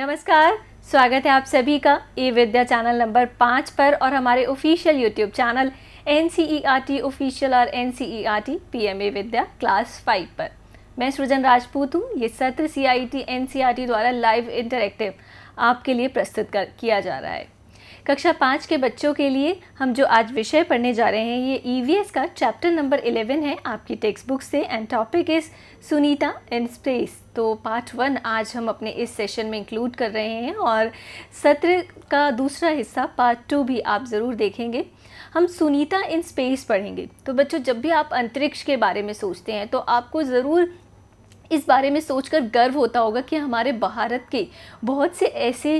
नमस्कार स्वागत है आप सभी का ई विद्या चैनल नंबर पाँच पर और हमारे official YouTube channel N C E R T official और N C E R T P M e Vidya class five पर मैं सृजन राजपूत हूँ ये सत्र C I E T N C R T live interactive आपके लिए प्रस्तुत कर किया जा रहा है कक्षा पाँच के बच्चों के लिए हम जो आज विषय पढ़ने जा रहे हैं ये ई e का चैप्टर नंबर इलेवन है आपकी टेक्स्ट बुक से and topic is Sunita in space तो पार्ट वन आज हम अपने इस सेशन में इंक्लूड कर रहे हैं और सत्र का दूसरा हिस्सा पार्ट टू भी आप ज़रूर देखेंगे हम सुनीता इन स्पेस पढ़ेंगे तो बच्चों जब भी आप अंतरिक्ष के बारे में सोचते हैं तो आपको ज़रूर इस बारे में सोचकर गर्व होता होगा कि हमारे भारत के बहुत से ऐसे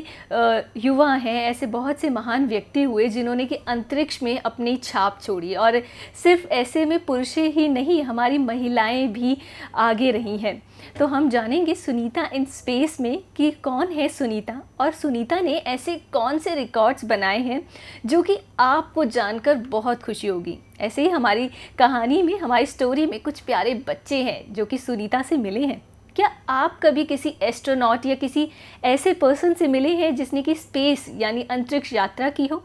युवा हैं ऐसे बहुत से महान व्यक्ति हुए जिन्होंने कि अंतरिक्ष में अपनी छाप छोड़ी और सिर्फ ऐसे में पुरुषें ही नहीं हमारी महिलाएं भी आगे रही हैं तो हम जानेंगे सुनीता इन स्पेस में कि कौन है सुनीता और सुनीता ने ऐसे कौन से रिकॉर्ड्स बनाए हैं जो कि आपको जानकर बहुत खुशी होगी ऐसे ही हमारी कहानी में हमारी स्टोरी में कुछ प्यारे बच्चे हैं जो कि सुनीता से मिले हैं क्या आप कभी किसी एस्ट्रोनॉट या किसी ऐसे पर्सन से मिले हैं जिसने कि स्पेस यानी अंतरिक्ष यात्रा की हो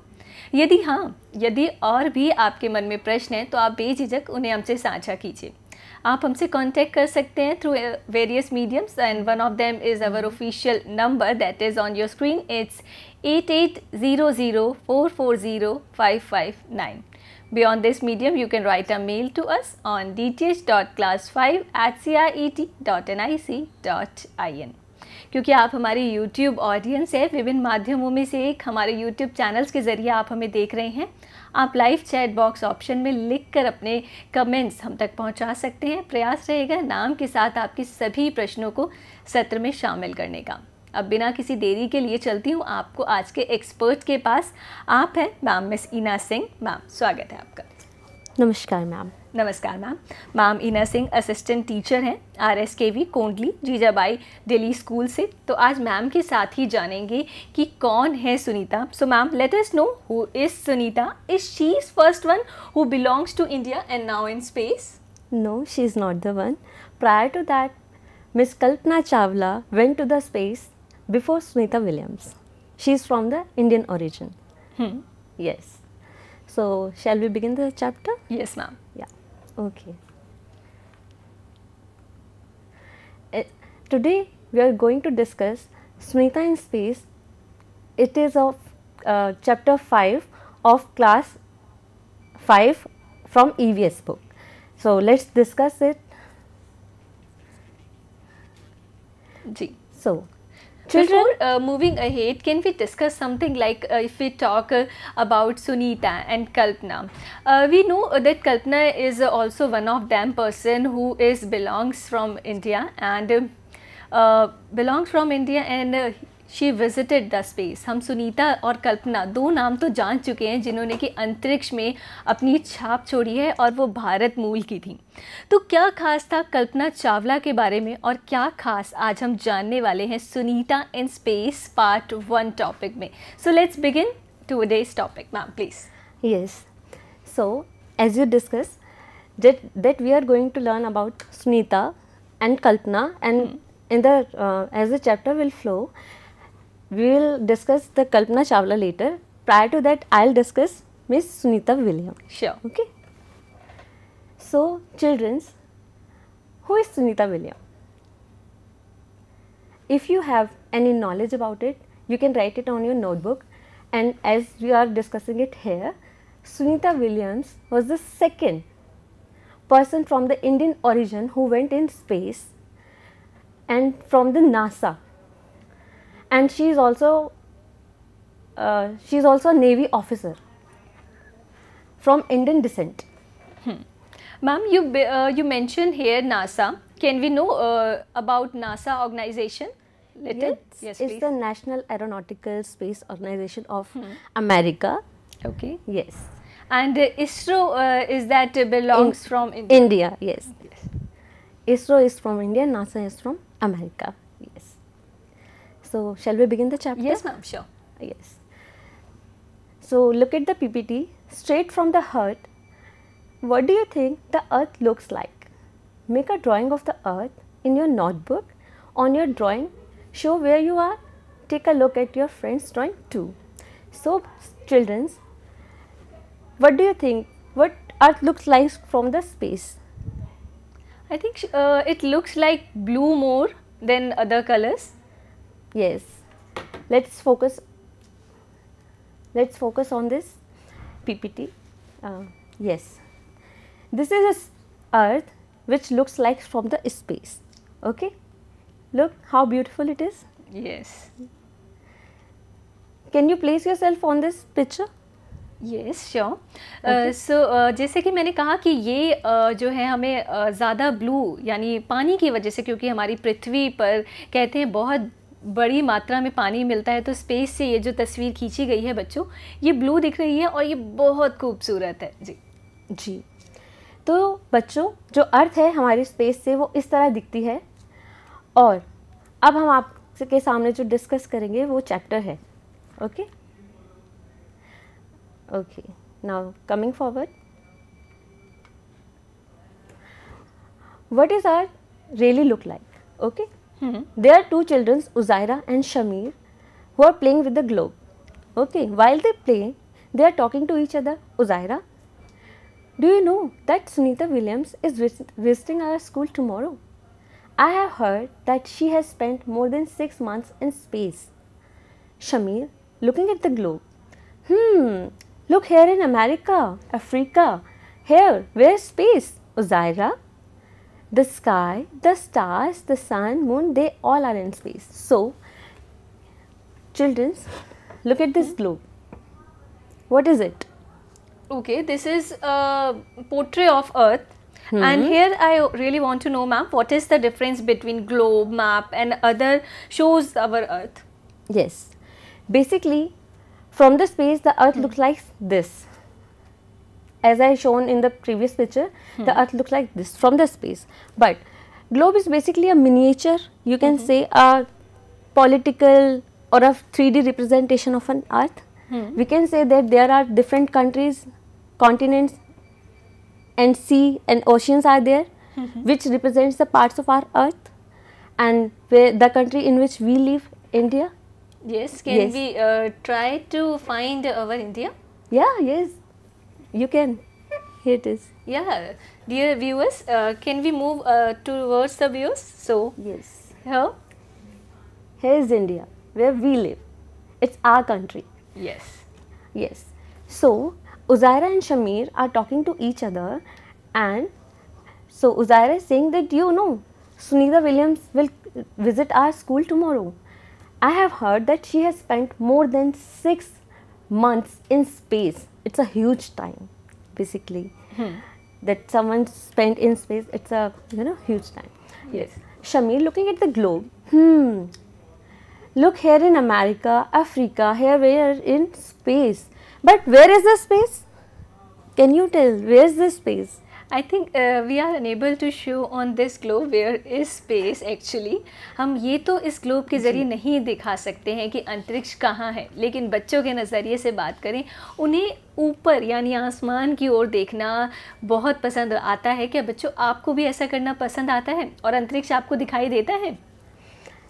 यदि हाँ यदि और भी आपके मन में प्रश्न हैं तो आप बेझिझक उन्हें हमसे साझा कीजिए आप हमसे कांटेक्ट कर सकते हैं through various mediums and one of them is our official number that is on your screen it's eight eight zero zero four four zero five five nine this medium you can write a mail to us on D T H dot class five at C I E T dot N I C dot I N क्योंकि आप हमारी YouTube audience है विभिन्न माध्यमों में से एक हमारे यूट्यूब चैनल्स के ज़रिए आप हमें देख रहे हैं आप लाइव चैट बॉक्स ऑप्शन में लिख कर अपने कमेंट्स हम तक पहुंचा सकते हैं प्रयास रहेगा नाम के साथ आपके सभी प्रश्नों को सत्र में शामिल करने का अब बिना किसी देरी के लिए चलती हूँ आपको आज के एक्सपर्ट के पास आप हैं मैम मिस ईना सिंह मैम स्वागत है आपका नमस्कार मैम नमस्कार ma'am ma'am Ina Singh assistant teacher हैं आर एस के वी कोंडली जीजाबाई दिल्ली स्कूल से तो आज मैम के साथ ही जानेंगे कि कौन है Sunita so ma'am let us know who is Sunita is she is first one who belongs to India and now in space no she is not the one prior to that miss Kalpana Chawla went to the space before Sunita Williams she is from the Indian origin yes So, shall we begin the chapter? Yes, ma'am. Yeah, okay. Eh, today, we are going to discuss Smita in Space. It is of uh, chapter 5 of class 5 from EVS book. So, let us discuss it. G. So, Children, Before uh, moving ahead, can we discuss something like uh, if we talk uh, about Sunita and Kalpana? we know that Kalpana is also one of them person who is belongs from India and uh, belongs from India and uh, she visited the space हम सुनीता और कल्पना दो नाम तो जान चुके हैं जिन्होंने कि अंतरिक्ष में अपनी छाप छोड़ी है और वो भारत मूल की थी तो क्या खास था कल्पना चावला के बारे में और क्या खास आज हम जानने वाले हैं Sunita in space part one topic में so let's begin today's topic ma'am please yes so as you discuss that that we are going to learn about Sunita and Kalpana and in the as the chapter will flow We will discuss the Kalpana Chawla later. Prior to that, I will discuss Miss Sunitha William. Sure. Okay. So, children's, who is Sunitha William? If you have any knowledge about it, you can write it on your notebook. And as we are discussing it here, Sunitha Williams was the second person from the Indian origin who went in space and from the NASA and she is also uh, also a navy officer from indian descent hmm. ma'am you uh, you mentioned here nasa can we know uh, about nasa organization little yes, yes it's please. the national aeronautical space organization of hmm. america okay yes and isro uh, is that belongs In, from india india yes. yes isro is from india nasa is from america so, shall we begin the chapter? Yes, ma'am, sure. Yes. So, look at the PPT straight from the heart. What do you think the earth looks like? Make a drawing of the earth in your notebook. On your drawing, show where you are. Take a look at your friend's drawing too. So, childrens, what do you think? What earth looks like from the space? I think uh, it looks like blue more than other colors yes let's focus let's focus on this ppt uh, yes this is a earth which looks like from the space okay look how beautiful it is yes can you place yourself on this picture yes sure so जैसे कि मैंने कहा कि ये uh, जो है हमें uh, ज़्यादा ब्लू यानी पानी की वजह से क्योंकि हमारी पृथ्वी पर कहते हैं बहुत बड़ी मात्रा में पानी मिलता है तो स्पेस से ये जो तस्वीर खींची गई है बच्चों ये ब्लू दिख रही है और ये बहुत खूबसूरत है जी जी तो बच्चों जो अर्थ है हमारी स्पेस से वो इस तरह दिखती है और अब हम आपके सामने जो डिस्कस करेंगे वो चैप्टर है okay okay now coming forward what is are really look like okay -hmm. are two children, Uzaira and Shamir, who are playing with the globe. Okay, while they play, they are talking to each other. Uzaira, do you know that Sunitha Williams is vis visiting our school tomorrow? I have heard that she has spent more than six months in space. Shamir, looking at the globe, hmm, look here in America, Africa, here, where's space? Uzaira, the sky, the stars, the sun, moon, they all are in space. So, children, look at this globe. What is it? Okay, this is a portrait of Earth. Mm -hmm. And here I really want to know, ma'am, what is the difference between globe, map and other shows our Earth? Yes. Basically, from the space the Earth mm -hmm. looks like this as I shown in the previous picture, hmm. the earth looks like this from the space. But globe is basically a miniature, you can mm -hmm. say a political or a 3D representation of an earth. Hmm. We can say that there are different countries, continents and sea and oceans are there mm -hmm. which represents the parts of our earth and the country in which we live, India. Yes, can yes. we uh, try to find our India? Yeah, yes. You can. Here it is. Yeah. Dear viewers, uh, can we move uh, towards the views? So, yes. Here? Here is India, where we live. It's our country. Yes. Yes. So, Uzaira and Shamir are talking to each other and so Uzaira is saying that you know Sunitha Williams will visit our school tomorrow. I have heard that she has spent more than 6 months in space it's a huge time basically hmm. that someone spent in space it's a you know huge time yes shamir looking at the globe hmm look here in america africa here we are in space but where is the space can you tell where is the space I think we are unable to show on this globe where is space actually हम ये तो इस globe के ज़रिए नहीं दिखा सकते हैं कि अंतरिक्ष कहाँ है लेकिन बच्चों के नज़रिए से बात करें उन्हें ऊपर यानी आसमान की ओर देखना बहुत पसंद आता है क्या बच्चों आपको भी ऐसा करना पसंद आता है और अंतरिक्ष आपको दिखाई देता है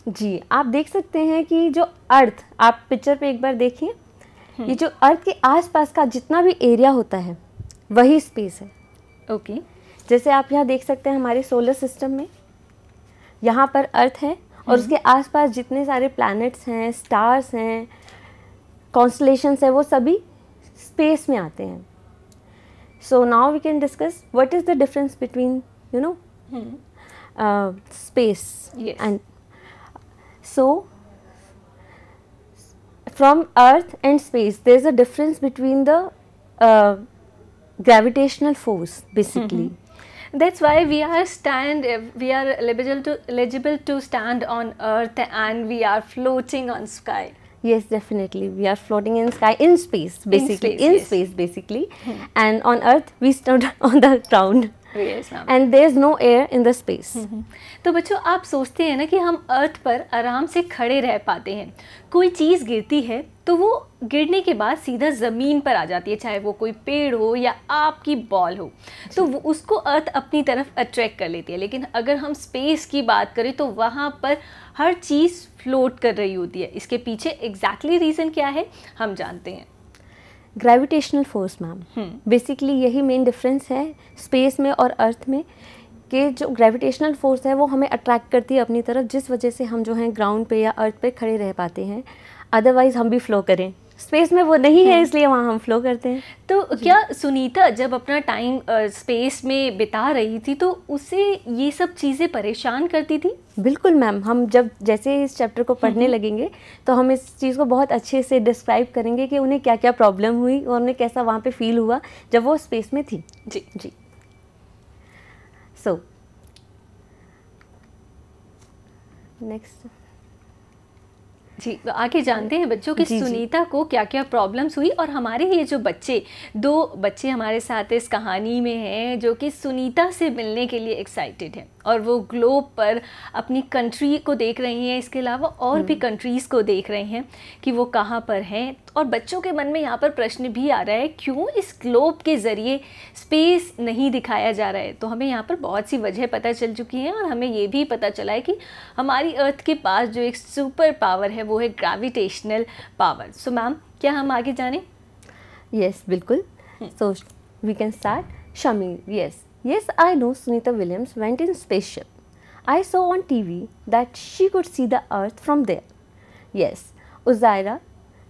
जी आप देख सकते हैं कि जो अर्थ आप पिक्चर पे एक बार देखिए ये हम्म। जो अर्थ के आसपास का जितना भी एरिया होता है वही स्पेस है ओके जैसे आप यहाँ देख सकते हैं हमारे सोलर सिस्टम में यहाँ पर अर्थ है और हम्म। उसके आसपास जितने सारे प्लैनेट्स हैं स्टार्स हैं कॉन्स्टलेशंस हैं वो सभी स्पेस में आते हैं so now we can discuss what is the difference between you know space and so from earth and space there is a difference between the gravitational force basically mm -hmm that's why we are stand we are eligible to eligible to stand on earth and we are floating on sky yes definitely we are floating in sky in space basically in space, in space basically hmm. and on earth we stand on the ground and there is no air in the space तो बच्चों आप सोचते हैं ना कि हम अर्थ पर आराम से खड़े रह पाते हैं कोई चीज़ गिरती है तो वो गिरने के बाद सीधा ज़मीन पर आ जाती है चाहे वो कोई पेड़ हो या आपकी बॉल हो तो वो उसको अर्थ अपनी तरफ अट्रैक्ट कर लेती है लेकिन अगर हम स्पेस की बात करें तो वहाँ पर हर चीज़ फ्लोट कर रही होती है इसके पीछे एग्जैक्टली exactly रीज़न क्या है हम जानते हैं ग्रेविटेशनल फोर्स मैम बेसिकली यही मेन डिफरेंस है स्पेस में और अर्थ में कि जो ग्रेविटेशनल फोर्स है वो हमें अट्रैक्ट करती है अपनी तरफ जिस वजह से हम जो हैं ग्राउंड पे या अर्थ पे खड़े रह पाते हैं अदरवाइज़ हम भी फ्लो करें स्पेस में वो नहीं है hmm. इसलिए वहाँ हम फ्लो करते हैं तो क्या सुनीता जब अपना टाइम स्पेस में बिता रही थी तो उसे ये सब चीज़ें परेशान करती थी बिल्कुल मैम हम जब जैसे इस चैप्टर को पढ़ने hmm. लगेंगे तो हम इस चीज़ को बहुत अच्छे से डिस्क्राइब करेंगे कि उन्हें क्या क्या प्रॉब्लम हुई और उन्हें कैसा वहाँ पे फील हुआ जब वो स्पेस में थी जी जी सो नेक्स्ट जी तो आगे जानते हैं बच्चों की सुनीता को क्या क्या प्रॉब्लम्स हुई और हमारे ये जो बच्चे दो बच्चे हमारे साथ इस कहानी में हैं जो कि सुनीता से मिलने के लिए एक्साइटेड हैं और वो ग्लोब पर अपनी कंट्री को देख रही हैं इसके अलावा और भी कंट्रीज़ हम्म। को देख रहे हैं कि वो कहाँ पर हैं और बच्चों के मन में यहाँ पर प्रश्न भी आ रहा है क्यों इस ग्लोब के ज़रिए स्पेस नहीं दिखाया जा रहा है तो हमें यहाँ पर बहुत सी वजह पता चल चुकी हैं और हमें ये भी पता चला है कि हमारी अर्थ के पास जो एक सुपर पावर है वो है ग्रेविटेशनल पावर सो मैम क्या हम आगे जाने यस बिल्कुल so we can start Shamir yes yes I know Sunita Williams went in spaceship so on TV that she could see the earth from there yes Uzaira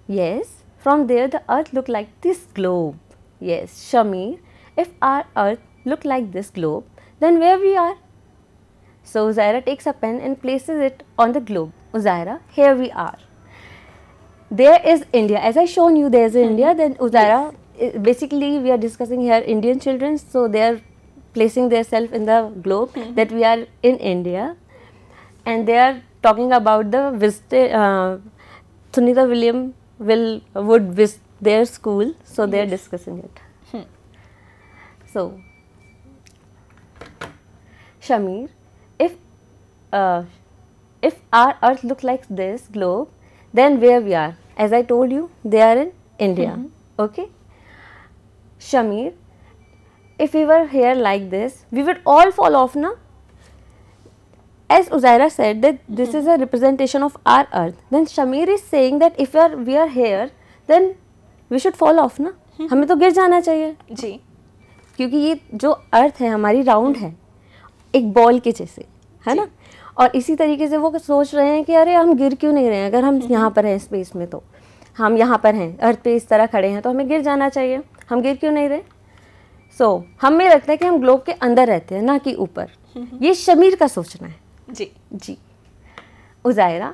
Yes, from there the earth looked like this globe. Yes, Shamir, if our earth looked like this globe, then where we are? So Uzaira takes a pen and places it on the globe. Uzaira, here we are. There is India. As I shown you, there is India. Mm-hmm. Then Uzaira, yes. Eh, basically we are discussing here Indian children. So they are placing themselves in the globe mm-hmm. that we are in India. And they are talking about the visit, uh, Sunita William will would visit their school, so yes. they are discussing it. Hmm. So, Shamir, if uh, if our Earth looked like this globe, then where we are? As I told you, they are in India. Mm -hmm. Okay, Shamir, if we were here like this, we would all fall off, now. As Uzaira said that this mm -hmm. is a representation of our earth, then Shamir is saying that if we are, we are here, then we should fall off ना hmm. हमें तो गिर जाना चाहिए जी क्योंकि ये जो अर्थ है हमारी राउंड है एक बॉल के जैसे है ना और इसी तरीके से वो सोच रहे हैं कि अरे हम गिर क्यों नहीं रहे हैं अगर हम हम्म। यहाँ पर हैं स्पेस में तो हम यहाँ पर हैं अर्थ पे इस तरह खड़े हैं तो हमें गिर जाना चाहिए हम गिर क्यों नहीं रहे सो so, हमें लगता है कि हम ग्लोब के अंदर रहते हैं ना कि ऊपर हम्म। ये शमीर का सोचना है जी जी Uzaira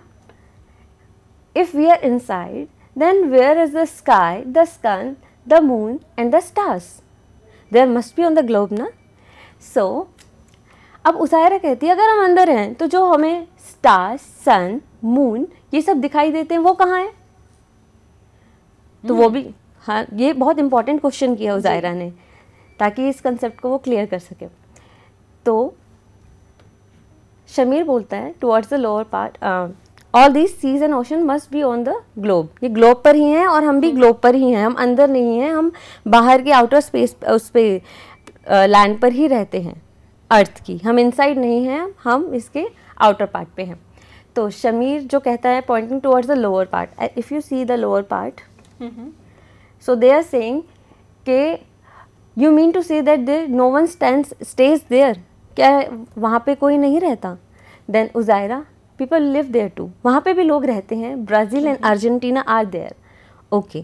if we are inside then where is the sky the sun the moon and the stars there must be on the globe ना सो अब उजायरा कहती है अगर हम अंदर हैं तो जो हमें स्टार्स सन मून ये सब दिखाई देते हैं वो कहाँ है तो वो hmm. भी हाँ ये बहुत इंपॉर्टेंट क्वेश्चन किया उजायरा ने ताकि इस कंसेप्ट को वो क्लियर कर सके तो शमीर बोलता है towards the lower part all these seas and ocean must be on the globe ये ग्लोब पर ही हैं और हम भी ग्लोब पर ही हैं हम अंदर नहीं हैं हम बाहर के आउटर स्पेस उस पर लैंड uh, पर ही रहते हैं अर्थ की हम इनसाइड नहीं हैं हम इसके आउटर पार्ट पे हैं तो शमीर जो कहता है pointing towards the lower part if you see the lower part so they are saying के you mean to see that there no one stand stage there क्या वहाँ पे कोई नहीं रहता then Uzaira people live there too वहाँ पे भी लोग रहते हैं Brazil and Argentina are there okay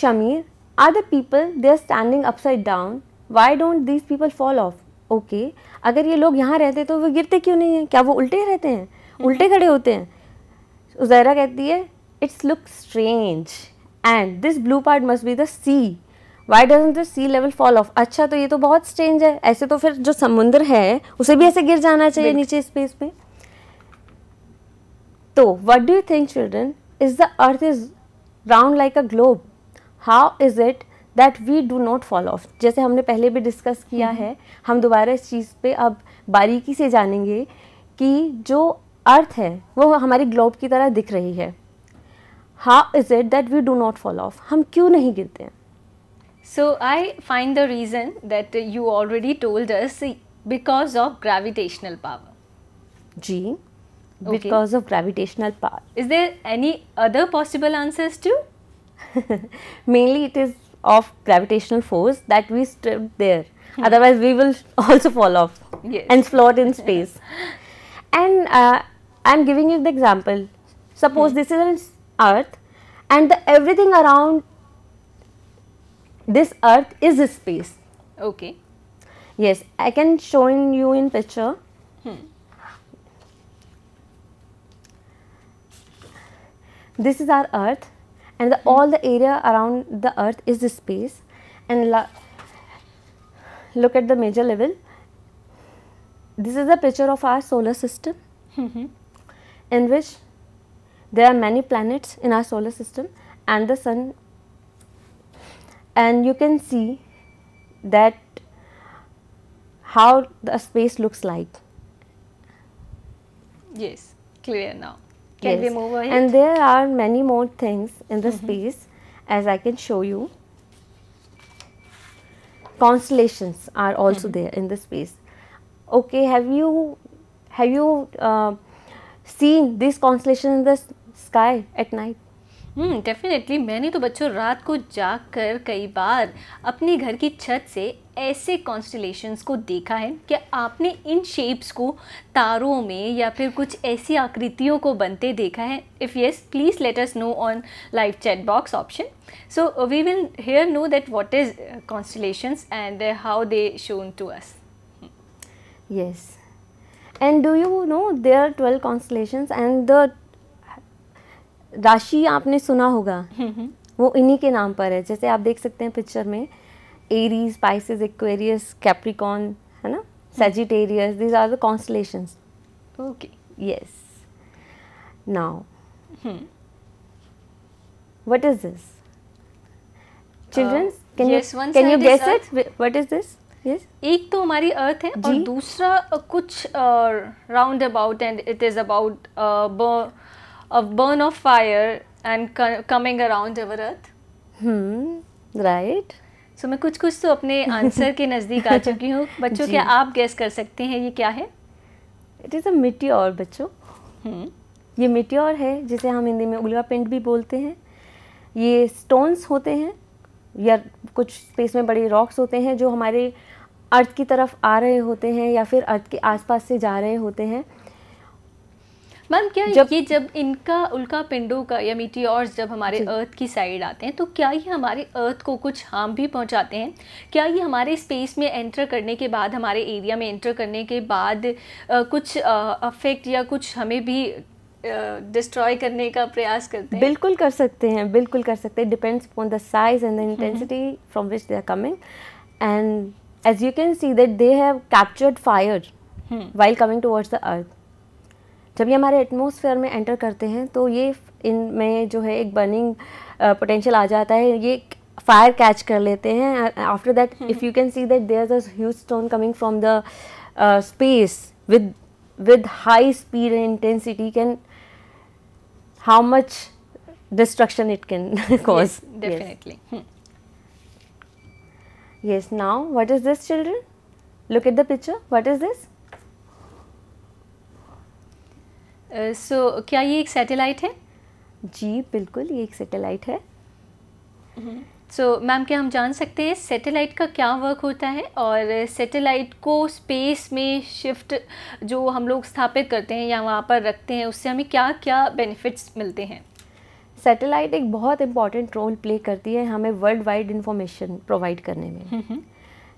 Shamir are the people they are standing upside down why don't these people fall of okay अगर ये लोग यहाँ रहते तो वो गिरते क्यों नहीं हैं क्या वो उल्टे रहते हैं mm-hmm. उल्टे खड़े होते हैं उजैरा कहती है it's look strange and this blue part must be the sea why doesn't the sea level fall off अच्छा तो ये तो बहुत स्ट्रेंज है ऐसे तो फिर जो समुद्र है उसे भी ऐसे गिर जाना चाहिए नीचे स्पेस में तो what do you think children is the earth is round like a globe how is it that we do not fall off जैसे हमने पहले भी डिस्कस किया हम्म। है हम दोबारा इस चीज़ पे अब बारीकी से जानेंगे कि जो अर्थ है वो हमारी ग्लोब की तरह दिख रही है how is it that we do not fall off हम क्यों नहीं गिरते हैं So I find the reason that you already told us because of gravitational power. G. Okay. Because of gravitational power. Is there any other possible answers too? Mainly it is of gravitational force that we stood there. Hmm. Otherwise we will also fall off yes. and float in space. and uh, I am giving you the example. Suppose hmm. this is an earth and everything around this earth is a space. Okay. Yes, I can show in you in picture. Hmm. This is our earth and the, all the area around the earth is the space and look at the major level. This is a picture of our solar system mm-hmm. in which there are many planets in our solar system and the sun and you can see that how the space looks like. Yes, clear now. Can yes. we move ahead? And there are many more things in the mm -hmm. space as I can show you. Constellations are also mm -hmm. there in the space. Okay, have you have you uh, seen these constellations in the sky at night? Definitely hmm, मैंने तो बच्चों रात को जाग कर कई बार अपने घर की छत से ऐसे कॉन्स्टलेशंस को देखा है कि आपने इन शेप्स को तारों में या फिर कुछ ऐसी आकृतियों को बनते देखा है if yes please let us know on live chat box option so we will hear know that what is constellations and how they shown to us yes and do you know there twelve 12 and the राशि आपने सुना होगा हम्म, हम्म। वो इन्हीं के नाम पर है जैसे आप देख सकते हैं पिक्चर में एरीज स्पाइसिस एक्वेरियस कैप्रिकॉन है ना Sagittarius these are the constellation okay yes now what is this children can you can you guess it what is this yes एक तो हमारी अर्थ है और दूसरा कुछ round about and it is about of burn of fire and coming around our earth hmm right so so, मैं कुछ कुछ तो अपने आंसर के नज़दीक आ चुकी हूँ बच्चों क्या आप गैस कर सकते हैं ये क्या है इट इज़ अ मिट्योर बच्चों hmm. ये मिट्योर है जिसे हम हिंदी में उल्का पेंट भी बोलते हैं ये स्टोन्स होते हैं या कुछ स्पेस में बड़े रॉक्स होते हैं जो हमारे अर्थ की तरफ आ रहे होते हैं या फिर अर्थ के आसपास से जा रहे होते हैं मैम क्या जब ये जब इनका उल्का पिंडों का या और जब हमारे अर्थ की साइड आते हैं तो क्या ये हमारे अर्थ को कुछ हार्म भी पहुंचाते हैं क्या ये हमारे स्पेस में एंटर करने के बाद हमारे एरिया में एंटर करने के बाद आ, कुछ अफेक्ट या कुछ हमें भी डिस्ट्रॉय करने का प्रयास करते हैं बिल्कुल कर सकते हैं बिल्कुल कर सकते हैं depends upon the size and the intensity from which they are coming and as you can see that they have captured fire while coming towards the earth जब ये हमारे एटमोसफेयर में एंटर करते हैं तो ये इन में जो है एक बर्निंग पोटेंशियल आ जाता है ये फायर कैच कर लेते हैं after that if you can see that there is huge stone coming from the space with with high speed and intensity can how much destruction it can cause definitely definitely. Now Hmm. Is this children look this the picture at is this so uh, so, क्या ये एक satellite है जी बिल्कुल ये एक satellite है सो mm-hmm. so, ma'am क्या हम जान सकते हैं सैटेलाइट का क्या वर्क होता है और सैटेलाइट को स्पेस में शिफ्ट जो हम लोग स्थापित करते हैं या वहाँ पर रखते हैं उससे हमें क्या क्या बेनिफिट्स मिलते हैं सैटेलाइट एक बहुत इम्पॉर्टेंट रोल प्ले करती है हमें वर्ल्ड वाइड इंफॉर्मेशन प्रोवाइड करने में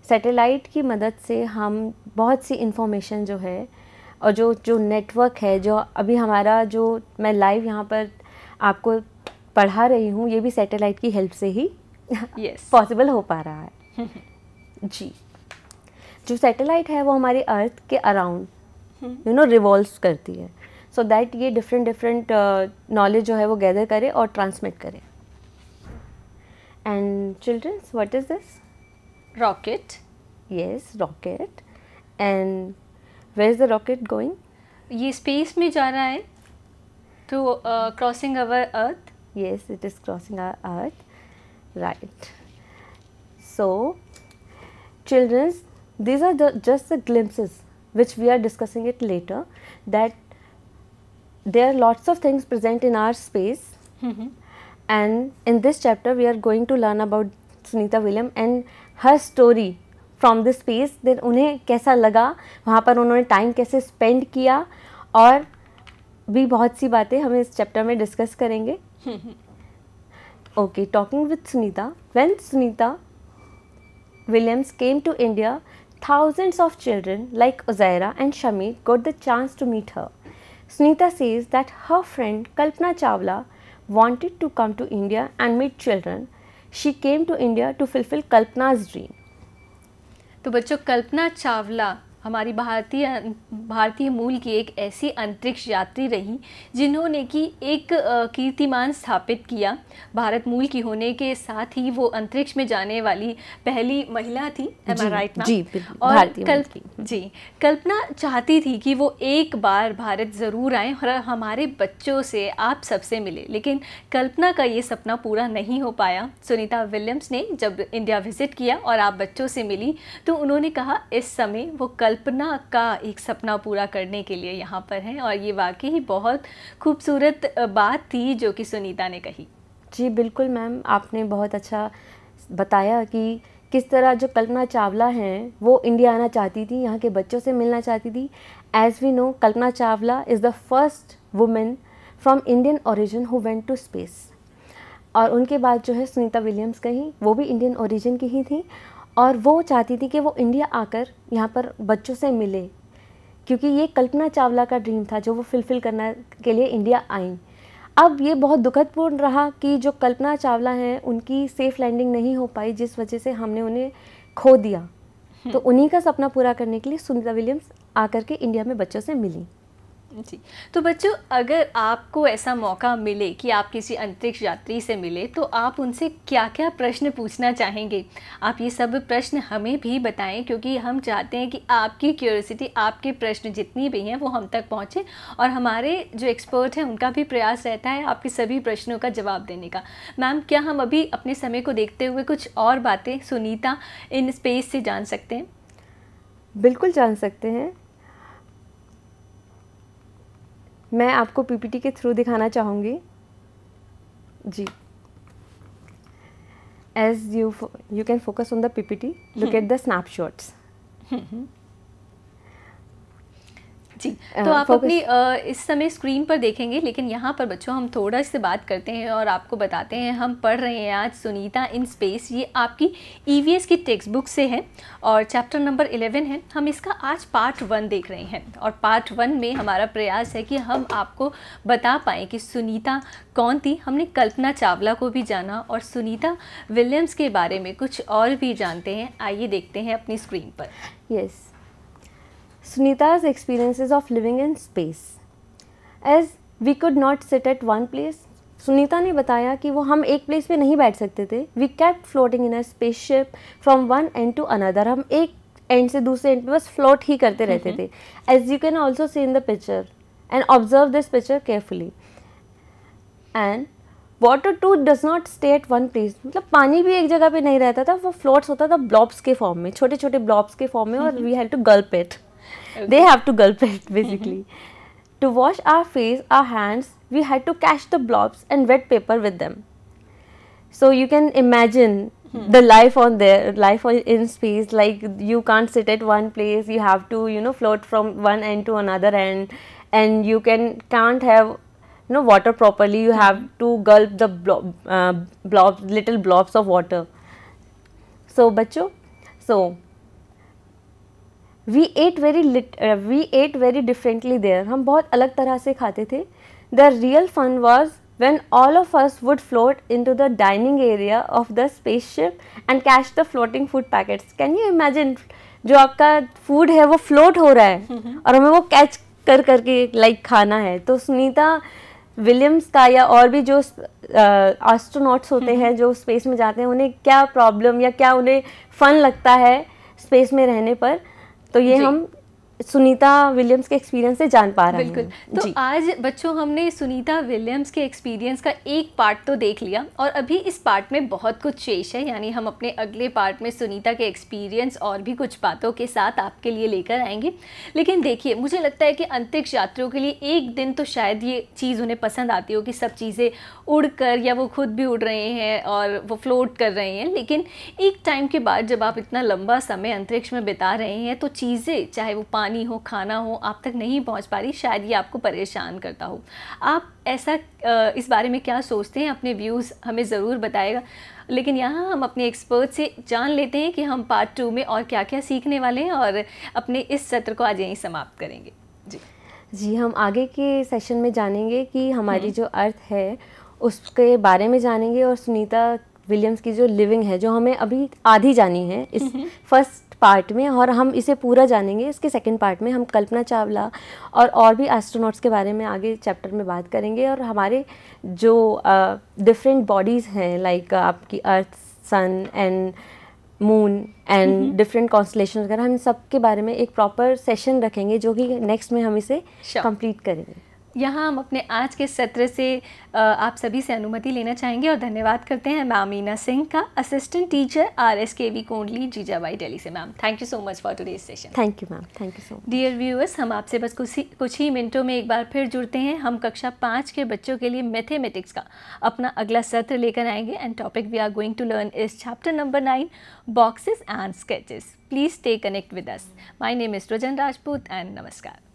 सैटेलाइट mm-hmm. की मदद से हम बहुत सी इन्फॉर्मेशन जो है और जो जो नेटवर्क है जो अभी हमारा जो मैं लाइव यहाँ पर आपको पढ़ा रही हूँ ये भी सैटेलाइट की हेल्प से ही पॉसिबल yes. हो पा रहा है जी जो सैटेलाइट है वो हमारी अर्थ के अराउंड यू नो रिवॉल्व करती है सो so दैट ये डिफरेंट डिफरेंट नॉलेज जो है वो गैदर करे और ट्रांसमिट करे and children's what is this rocket yes rocket and where is the rocket going ये space में जा रहा है to uh, crossing our earth yes it is crossing our earth right so childrens, these are just the glimpses which we are discussing it later that there are lots of things present in our space mm-hmm. and in this chapter we are going to learn about Sunita William and her story from this space then उन्हें कैसा लगा वहाँ पर उन्होंने time कैसे spend किया और भी बहुत सी बातें हम इस चैप्टर में डिस्कस करेंगे okay talking with Sunita when Sunita Williams came to India thousands of children like Uzaira and Shami got the chance to meet her Sunita says that her friend Kalpana Chawla wanted to come to India and meet children she came to India to fulfil Kalpana's dream तो बच्चों कल्पना चावला हमारी भारतीय भारतीय मूल की एक ऐसी अंतरिक्ष यात्री रही जिन्होंने कि एक कीर्तिमान स्थापित किया भारत मूल की होने के साथ ही वो अंतरिक्ष में जाने वाली पहली महिला थी जी, राइट जी और कल, जी कल्पना चाहती थी कि वो एक बार भारत ज़रूर आए और हमारे बच्चों से आप सबसे मिले लेकिन कल्पना का ये सपना पूरा नहीं हो पाया सुनीता विलियम्स ने जब इंडिया विज़िट किया और आप बच्चों से मिली तो उन्होंने कहा इस समय वो कल कल्पना का एक सपना पूरा करने के लिए यहाँ पर हैं और ये वाकई ही बहुत खूबसूरत बात थी जो कि सुनीता ने कही जी बिल्कुल मैम आपने बहुत अच्छा बताया कि किस तरह जो कल्पना चावला हैं वो इंडिया आना चाहती थी यहाँ के बच्चों से मिलना चाहती थी as we know Kalpana Chawla is the first women from Indian origin who went to space और उनके बाद जो है सुनीता विलियम्स कहीं वो भी इंडियन ओरिजिन की ही थी और वो चाहती थी कि वो इंडिया आकर यहाँ पर बच्चों से मिले क्योंकि ये कल्पना चावला का ड्रीम था जो वो फुलफ़िल करने के लिए इंडिया आई अब ये बहुत दुखदपूर्ण रहा कि जो कल्पना चावला हैं उनकी सेफ़ लैंडिंग नहीं हो पाई जिस वजह से हमने उन्हें खो दिया हम्म। तो उन्हीं का सपना पूरा करने के लिए सुनीता विलियम्स आकर के इंडिया में बच्चों से मिली जी तो बच्चों अगर आपको ऐसा मौका मिले कि आप किसी अंतरिक्ष यात्री से मिले तो आप उनसे क्या क्या प्रश्न पूछना चाहेंगे आप ये सब प्रश्न हमें भी बताएं क्योंकि हम चाहते हैं कि आपकी क्यूरियोसिटी आपके प्रश्न जितनी भी हैं वो हम तक पहुँचे और हमारे जो एक्सपर्ट हैं उनका भी प्रयास रहता है आपके सभी प्रश्नों का जवाब देने का मैम क्या हम अभी अपने समय को देखते हुए कुछ और बातें सुनीता इन स्पेस से जान सकते हैं बिल्कुल जान सकते हैं मैं आपको पीपीटी के थ्रू दिखाना चाहूँगी जी as you you can focus on the PPT look at the snapshots जी uh, तो आप अपनी इस समय स्क्रीन पर देखेंगे लेकिन यहाँ पर बच्चों हम थोड़ा से बात करते हैं और आपको बताते हैं हम पढ़ रहे हैं आज सुनीता इन स्पेस ये आपकी ई e की टेक्स्ट बुक से है और चैप्टर नंबर इलेवन है हम इसका आज पार्ट वन देख रहे हैं और पार्ट वन में हमारा प्रयास है कि हम आपको बता पाएँ कि सुनीता कौन थी हमने कल्पना चावला को भी जाना और सुनीता विलियम्स के बारे में कुछ और भी जानते हैं आइए देखते हैं अपनी स्क्रीन पर yes yes. Sunita's experiences of living in space. As we could not sit at one place, Sunita ने बताया कि wo हम एक प्लेस pe नहीं बैठ सकते थे we kept floating in a spaceship from one end to another हम एक एंड से दूसरे एंड पे बस फ्लोट ही करते रहते थे as you can also see in the picture and observe this picture carefully and water too does not stay at one place मतलब पानी भी एक जगह पे नहीं रहता था वो फ्लोट्स होता था ब्लॉब्स के फॉर्म में छोटे छोटे ब्लॉब्स के फॉर्म में और we have to gulp it Okay. They have to gulp it mm-hmm. basically. to wash our face, our hands, we had to catch the blobs and wet paper with them. So you can imagine hmm. the life on there life in space like you can't sit at one place you have to you know float from one end to another end and you can can't have you know water properly you have hmm. to gulp the blob, uh, blobs little blobs of water so bacho so we ate very we ate very differently there हम बहुत अलग तरह से खाते थे the real fun was when of all would float into the dining area of the spaceship and catch the floating food packets can you imagine जो आपका food है वो फ्लोट हो रहा है और हमें वो कैच कर करके लाइक खाना है तो सुनीता विलियम्स का या और भी जो एस्ट्रोनॉट्स uh, होते हैं हम्म। जो स्पेस में जाते हैं उन्हें क्या प्रॉब्लम या क्या उन्हें फ़न लगता है स्पेस में रहने पर तो ये हम सुनीता विलियम्स के एक्सपीरियंस से जान पा रहे हैं बिल्कुल तो आज बच्चों हमने सुनीता विलियम्स के एक्सपीरियंस का एक पार्ट तो देख लिया और अभी इस पार्ट में बहुत कुछ शेष है यानी हम अपने अगले पार्ट में सुनीता के एक्सपीरियंस और भी कुछ बातों के साथ आपके लिए लेकर आएंगे लेकिन देखिए मुझे लगता है कि अंतरिक्ष यात्रियों के लिए एक दिन तो शायद ये चीज़ उन्हें पसंद आती हो कि सब चीज़ें उड़ कर या वो खुद भी उड़ रहे हैं और वो फ्लोट कर रहे हैं लेकिन एक टाइम के बाद जब आप इतना लंबा समय अंतरिक्ष में बिता रहे हैं तो चीज़ें चाहे वो पानी पानी हो खाना हो आप तक नहीं पहुंच पा रही शायद ये आपको परेशान करता हो आप ऐसा इस बारे में क्या सोचते हैं अपने व्यूज़ हमें ज़रूर बताएगा लेकिन यहाँ हम अपने एक्सपर्ट से जान लेते हैं कि हम पार्ट टू में और क्या क्या सीखने वाले हैं और अपने इस सत्र को आज यहीं समाप्त करेंगे जी जी हम आगे के सेशन में जानेंगे कि हमारी हम्म। जो अर्थ है उसके बारे में जानेंगे और सुनीता विलियम्स की जो लिविंग है जो हमें अभी आधी जानी है इस फर्स्ट हम्म। पार्ट में और हम इसे पूरा जानेंगे इसके सेकंड पार्ट में हम कल्पना चावला और और भी एस्ट्रोनॉट्स के बारे में आगे चैप्टर में बात करेंगे और हमारे जो डिफरेंट बॉडीज़ हैं लाइक आपकी earth sun and moon and different constellation वगैरह हम सब के बारे में एक प्रॉपर सेशन रखेंगे जो कि नेक्स्ट में हम इसे कंप्लीट sure. करेंगे यहाँ हम अपने आज के सत्र से आप सभी से अनुमति लेना चाहेंगे और धन्यवाद करते हैं मैम मीना सिंह का असिस्टेंट टीचर आर एस के वी कोंडली जीजाबाई डेली से ma'am thank you so much for today session thank you ma'am thank you so much dear viewers हम आपसे बस कुछ ही कुछ ही मिनटों में एक बार फिर जुड़ते हैं हम कक्षा पाँच के बच्चों के लिए मैथेमेटिक्स का अपना अगला सत्र लेकर आएंगे and topic we are going to learn is chapter number nine boxes and sketches please stay connect with us my name is Rojan Rajput and नमस्कार